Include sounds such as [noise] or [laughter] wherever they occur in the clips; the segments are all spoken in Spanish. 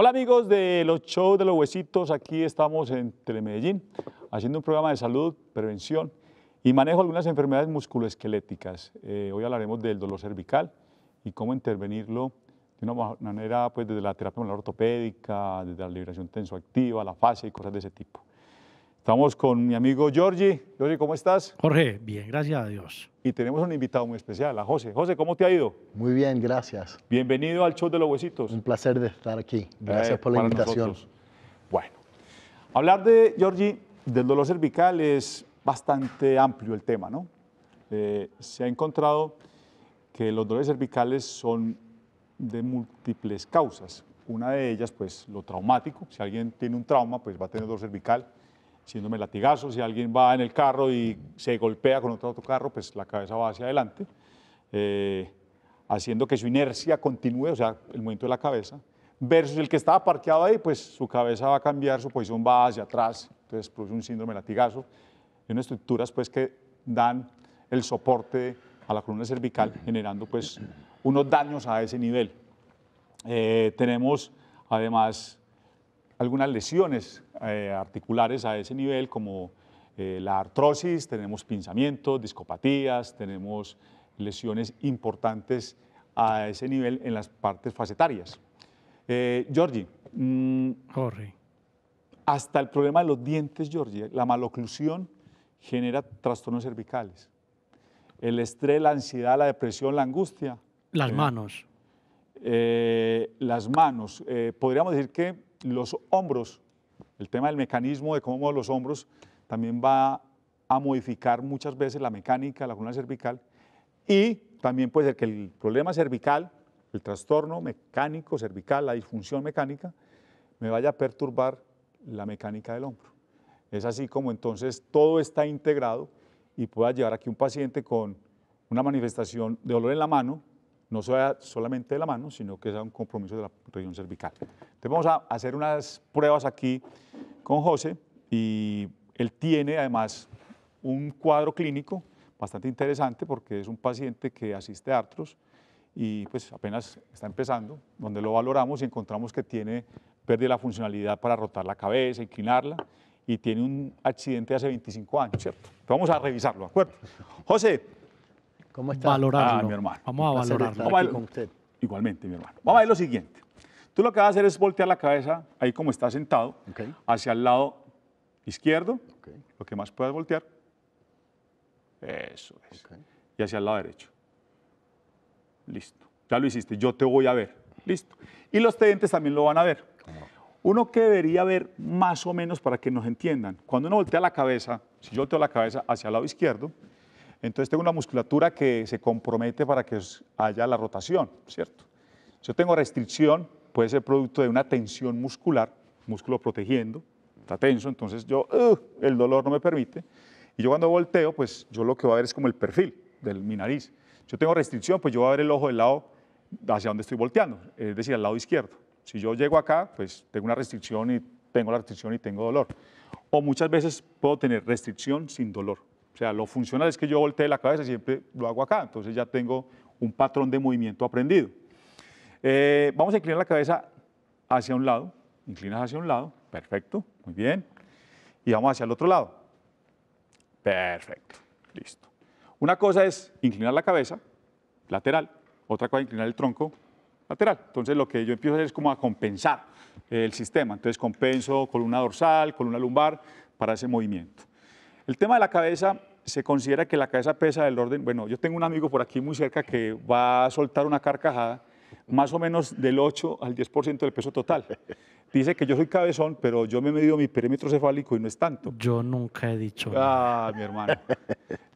Hola amigos de los shows de los huesitos, aquí estamos en Telemedellín haciendo un programa de salud, prevención y manejo algunas enfermedades musculoesqueléticas. Eh, hoy hablaremos del dolor cervical y cómo intervenirlo de una manera pues desde la terapia ortopédica, desde la liberación tensoactiva, la fase y cosas de ese tipo. Estamos con mi amigo Giorgi. Giorgi, ¿cómo estás? Jorge, bien, gracias a Dios. Y tenemos un invitado muy especial, a José. José, ¿cómo te ha ido? Muy bien, gracias. Bienvenido al show de los huesitos. Un placer de estar aquí. Eh, gracias por la invitación. Bueno, hablar de Giorgi, del dolor cervical es bastante amplio el tema, ¿no? Eh, se ha encontrado que los dolores cervicales son de múltiples causas. Una de ellas, pues, lo traumático. Si alguien tiene un trauma, pues va a tener dolor cervical Síndrome latigazos, si alguien va en el carro y se golpea con otro, otro carro, pues la cabeza va hacia adelante, eh, haciendo que su inercia continúe, o sea, el movimiento de la cabeza, versus el que estaba parqueado ahí, pues su cabeza va a cambiar, su posición va hacia atrás, entonces produce un síndrome de latigazo, y unas estructuras pues que dan el soporte a la columna cervical, generando pues unos daños a ese nivel. Eh, tenemos además algunas lesiones eh, articulares a ese nivel, como eh, la artrosis, tenemos pinzamientos, discopatías, tenemos lesiones importantes a ese nivel en las partes facetarias. Eh, Georgie. Mm, Jorge. Hasta el problema de los dientes, Georgie, la maloclusión genera trastornos cervicales. El estrés, la ansiedad, la depresión, la angustia. Las manos. las manos. podríamos decir que los hombros, el tema del mecanismo de cómo los hombros también va a modificar muchas veces la mecánica la columna cervical y también puede ser que el problema cervical, el trastorno mecánico cervical, la disfunción mecánica, me vaya a perturbar la mecánica del hombro. Es así como entonces todo está integrado y pueda llevar aquí un paciente con una manifestación de dolor en la mano, no sea solamente de la mano, sino que sea un compromiso de la región cervical. Entonces vamos a hacer unas pruebas aquí con José y él tiene además un cuadro clínico bastante interesante porque es un paciente que asiste a artros y pues apenas está empezando, donde lo valoramos y encontramos que tiene pérdida de la funcionalidad para rotar la cabeza, inclinarla y tiene un accidente hace 25 años, ¿cierto? Vamos a revisarlo, ¿de acuerdo? José, Ah, Vamos a valorarlo. Igualmente, mi hermano. Vamos a ver lo siguiente. Tú lo que vas a hacer es voltear la cabeza, ahí como está sentado, hacia el lado izquierdo, lo que más puedas voltear. Eso es. Y hacia el lado derecho. Listo. Ya lo hiciste. Yo te voy a ver. Listo. Y los clientes también lo van a ver. Uno que debería ver más o menos para que nos entiendan. Cuando uno voltea la cabeza, si yo volteo la cabeza hacia el lado izquierdo, entonces tengo una musculatura que se compromete para que haya la rotación, ¿cierto? Si yo tengo restricción, puede ser producto de una tensión muscular, músculo protegiendo, está tenso, entonces yo, el dolor no me permite. Y yo cuando volteo, pues yo lo que voy a ver es como el perfil de mi nariz. Si yo tengo restricción, pues yo voy a ver el ojo del lado hacia donde estoy volteando, es decir, al lado izquierdo. Si yo llego acá, pues tengo una restricción y tengo la restricción y tengo dolor. O muchas veces puedo tener restricción sin dolor. O sea, lo funcional es que yo voltee la cabeza, siempre lo hago acá, entonces ya tengo un patrón de movimiento aprendido. Eh, vamos a inclinar la cabeza hacia un lado, inclinas hacia un lado, perfecto, muy bien. Y vamos hacia el otro lado, perfecto, listo. Una cosa es inclinar la cabeza lateral, otra cosa es inclinar el tronco lateral. Entonces lo que yo empiezo a hacer es como a compensar el sistema, entonces compenso columna dorsal, columna lumbar para ese movimiento. El tema de la cabeza, se considera que la cabeza pesa del orden, bueno, yo tengo un amigo por aquí muy cerca que va a soltar una carcajada, más o menos del 8 al 10% del peso total. [laughs] Dice que yo soy cabezón, pero yo me he medido mi perímetro cefálico y no es tanto. Yo nunca he dicho. Ah, mi hermano.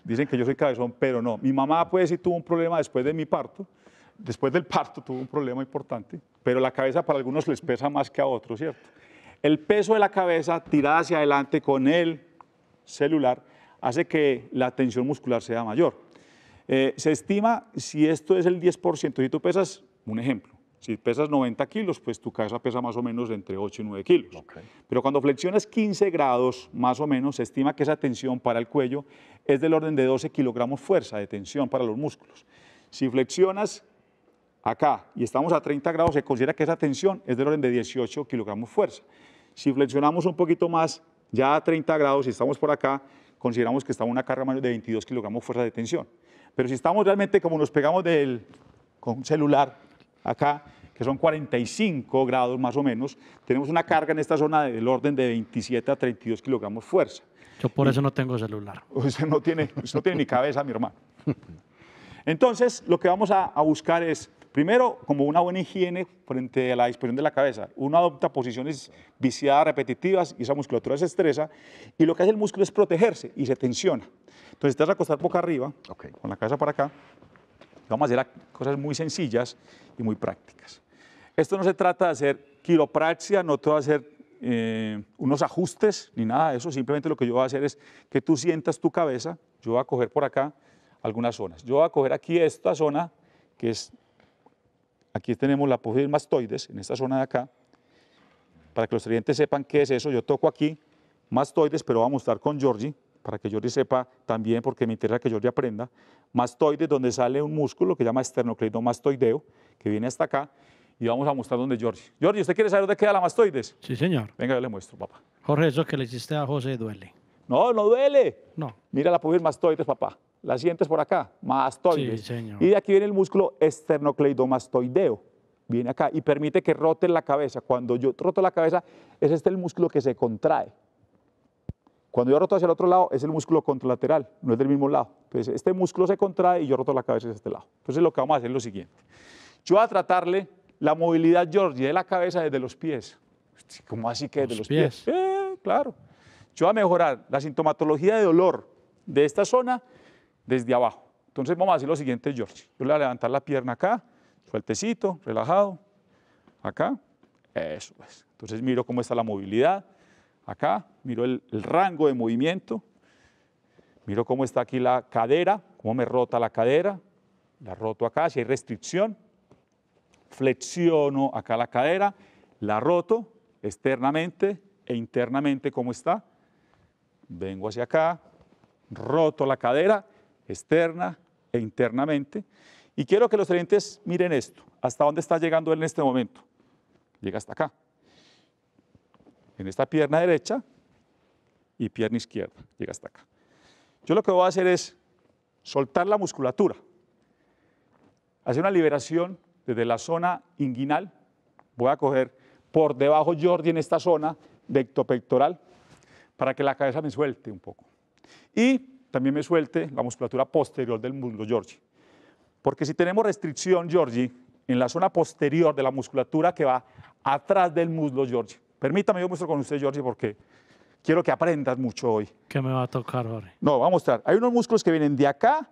Dicen que yo soy cabezón, pero no. Mi mamá, puede sí tuvo un problema después de mi parto. Después del parto tuvo un problema importante, pero la cabeza para algunos les pesa más que a otros, ¿cierto? El peso de la cabeza tirada hacia adelante con él celular hace que la tensión muscular sea mayor. Eh, se estima, si esto es el 10%, si tú pesas, un ejemplo, si pesas 90 kilos, pues tu cabeza pesa más o menos entre 8 y 9 kilos. Pero cuando flexionas 15 grados, más o menos, se estima que esa tensión para el cuello es del orden de 12 kilogramos fuerza de tensión para los músculos. Si flexionas acá y estamos a 30 grados, se considera que esa tensión es del orden de 18 kilogramos fuerza. Si flexionamos un poquito más ya a 30 grados, si estamos por acá, consideramos que está una carga mayor de 22 kilogramos fuerza de tensión. Pero si estamos realmente como nos pegamos del con celular acá, que son 45 grados más o menos, tenemos una carga en esta zona del orden de 27 a 32 kilogramos fuerza. Yo por eso no tengo celular. [laughs] Usted no tiene, no tiene ni cabeza, mi hermano. Entonces, lo que vamos a buscar es Primero, como una buena higiene frente a la dispersión de la cabeza. Uno adopta posiciones viciadas, repetitivas, y esa musculatura se estresa. Y lo que hace el músculo es protegerse y se tensiona. Entonces, estás vas a acostar boca arriba, con la cabeza para acá. Vamos a hacer cosas muy sencillas y muy prácticas. Esto no se trata de hacer quiropraxia, no te va a hacer eh, unos ajustes ni nada de eso. Simplemente lo que yo voy a hacer es que tú sientas tu cabeza. Yo voy a coger por acá algunas zonas. Yo voy a coger aquí esta zona, que es Aquí tenemos la mastoides, en esta zona de acá. Para que los clientes sepan qué es eso, yo toco aquí mastoides, pero vamos a mostrar con Georgie, para que Giorgi sepa también, porque me interesa que Giorgi aprenda. Mastoides, donde sale un músculo que se llama esternocleidomastoideo, que viene hasta acá, y vamos a mostrar dónde Georgie. Giorgi, ¿usted quiere saber dónde queda la mastoides? Sí, señor. Venga, yo le muestro, papá. Jorge, eso que le hiciste a José duele. No, no duele. No. Mira la pubil mastoides, papá siguiente sientes por acá, mastoides. y de aquí viene el músculo esternocleidomastoideo, viene acá y permite que rote la cabeza. Cuando yo roto la cabeza, es este el músculo que se contrae. Cuando yo roto hacia el otro lado, es el músculo contralateral, no es del mismo lado. Entonces, este músculo se contrae y yo roto la cabeza hacia este lado. Entonces, lo que vamos a hacer es lo siguiente. Yo voy a tratarle la movilidad George, de la cabeza desde los pies. ¿Cómo así que desde los, pies? Eh, claro. Yo voy a mejorar la sintomatología de dolor de esta zona desde abajo. Entonces vamos a hacer lo siguiente, George. Yo le voy a levantar la pierna acá, sueltecito, relajado, acá, eso es. Pues. Entonces miro cómo está la movilidad, acá, miro el, rango de movimiento, miro cómo está aquí la cadera, cómo me rota la cadera, la roto acá, si hay restricción, flexiono acá la cadera, la roto externamente e internamente, ¿cómo está? Vengo hacia acá, roto la cadera, externa e internamente. Y quiero que los clientes miren esto, hasta dónde está llegando él en este momento. Llega hasta acá, en esta pierna derecha y pierna izquierda, llega hasta acá. Yo lo que voy a hacer es soltar la musculatura, hacer una liberación desde la zona inguinal, voy a coger por debajo Jordi en esta zona, dectopectoral, para que la cabeza me suelte un poco. Y también me suelte la musculatura posterior del muslo George Porque si tenemos restricción, George en la zona posterior de la musculatura que va atrás del muslo, George Permítame, yo muestro con usted, George porque quiero que aprendas mucho hoy. ¿Qué me va a tocar, Jorge? No, vamos a mostrar. Hay unos músculos que vienen de acá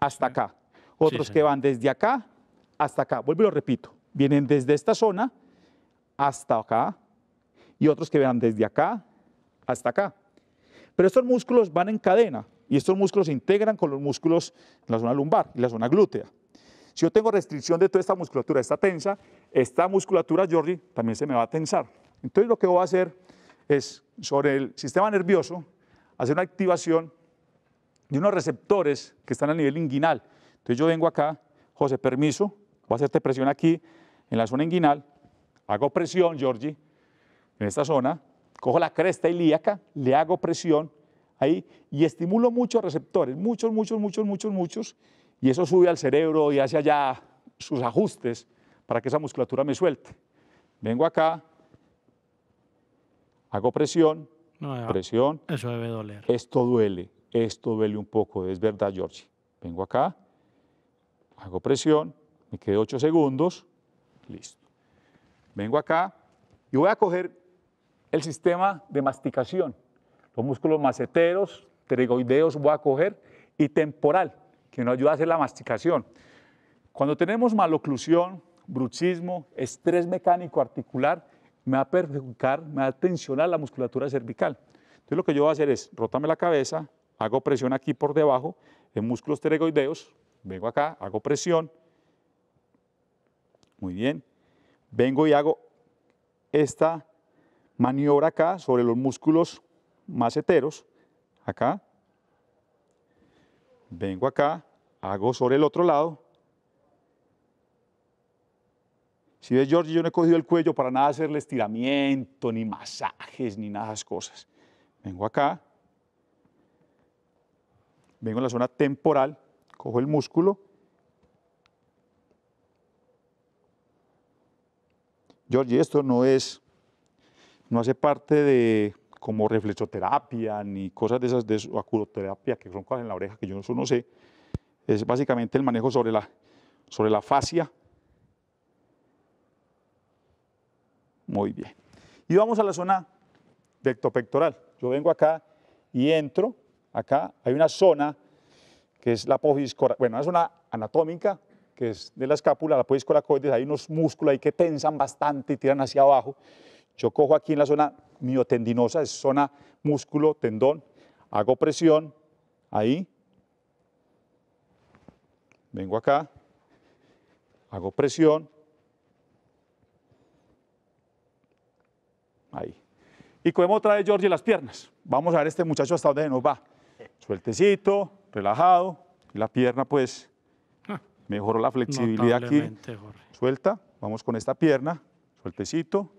hasta acá. Otros que van desde acá hasta acá. Vuelvo y lo repito. Vienen desde esta zona hasta acá. Y otros que van desde acá hasta acá. Pero estos músculos van en cadena. Y estos músculos se integran con los músculos en la zona lumbar y la zona glútea. Si yo tengo restricción de toda esta musculatura, está tensa, esta musculatura, Jordi, también se me va a tensar. Entonces lo que voy a hacer es, sobre el sistema nervioso, hacer una activación de unos receptores que están a nivel inguinal. Entonces yo vengo acá, José, permiso, voy a hacerte presión aquí en la zona inguinal, hago presión, Jordi, en esta zona, cojo la cresta ilíaca, le hago presión, ahí y estimulo muchos receptores, muchos, muchos, muchos, muchos, muchos, y eso sube al cerebro y hace allá sus ajustes para que esa musculatura me suelte. Vengo acá, hago presión, presión. Eso debe doler. Esto duele, esto duele un poco, es verdad, George. Vengo acá, hago presión, me quedo 8 segundos, listo. Vengo acá y voy a coger el sistema de masticación los músculos maceteros, pterigoideos voy a coger, y temporal, que nos ayuda a hacer la masticación. Cuando tenemos maloclusión, bruxismo, estrés mecánico articular, me va a perjudicar, me va a tensionar la musculatura cervical. Entonces lo que yo voy a hacer es rótame la cabeza, hago presión aquí por debajo, en músculos pterigoideos, vengo acá, hago presión, muy bien, vengo y hago esta maniobra acá sobre los músculos heteros. acá, vengo acá, hago sobre el otro lado. Si ves, George, yo no he cogido el cuello para nada hacerle estiramiento, ni masajes, ni nada de esas cosas. Vengo acá, vengo en la zona temporal, cojo el músculo. George, esto no es, no hace parte de como reflexoterapia, ni cosas de esas, de acupuntura acuroterapia, que son cosas en la oreja que yo no sé, es básicamente el manejo sobre la, sobre la fascia. Muy bien. Y vamos a la zona recto-pectoral. Yo vengo acá y entro, acá hay una zona que es la apofiscora, bueno, es una anatómica, que es de la escápula, la apofiscoracoides, hay unos músculos ahí que tensan bastante y tiran hacia abajo. Yo cojo aquí en la zona miotendinosa, es zona músculo, tendón, hago presión, ahí, vengo acá, hago presión, ahí. Y cogemos otra vez, George, las piernas. Vamos a ver este muchacho hasta dónde nos va. Sueltecito, relajado, la pierna pues [laughs] mejoró la flexibilidad aquí. Suelta, vamos con esta pierna, sueltecito,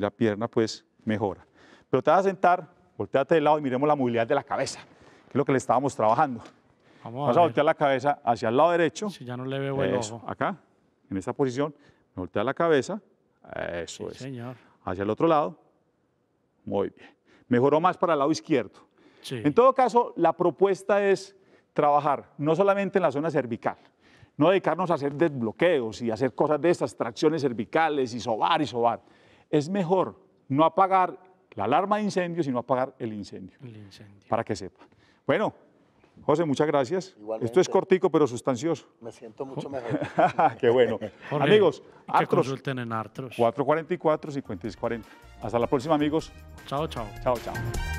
la pierna pues mejora. Pero te vas a sentar, volteate de lado y miremos la movilidad de la cabeza, que es lo que le estábamos trabajando. Vamos a, voltear la cabeza hacia el lado derecho. Si ya no le veo el ojo. Acá, en esta posición, me voltea la cabeza. Eso es. Hacia el otro lado. Muy bien. Mejoró más para el lado izquierdo. En todo caso, la propuesta es trabajar no solamente en la zona cervical, no dedicarnos a hacer desbloqueos y hacer cosas de estas, tracciones cervicales y sobar y sobar es mejor no apagar la alarma de incendio, sino apagar el incendio. El incendio. Para que sepa. Bueno, José, muchas gracias. Esto es cortico, pero sustancioso. Me siento mucho mejor. [laughs] Qué bueno. [laughs] amigos, que consulten en Artros. 444-5640. Hasta la próxima, amigos. Chao, chao. Chao, chao.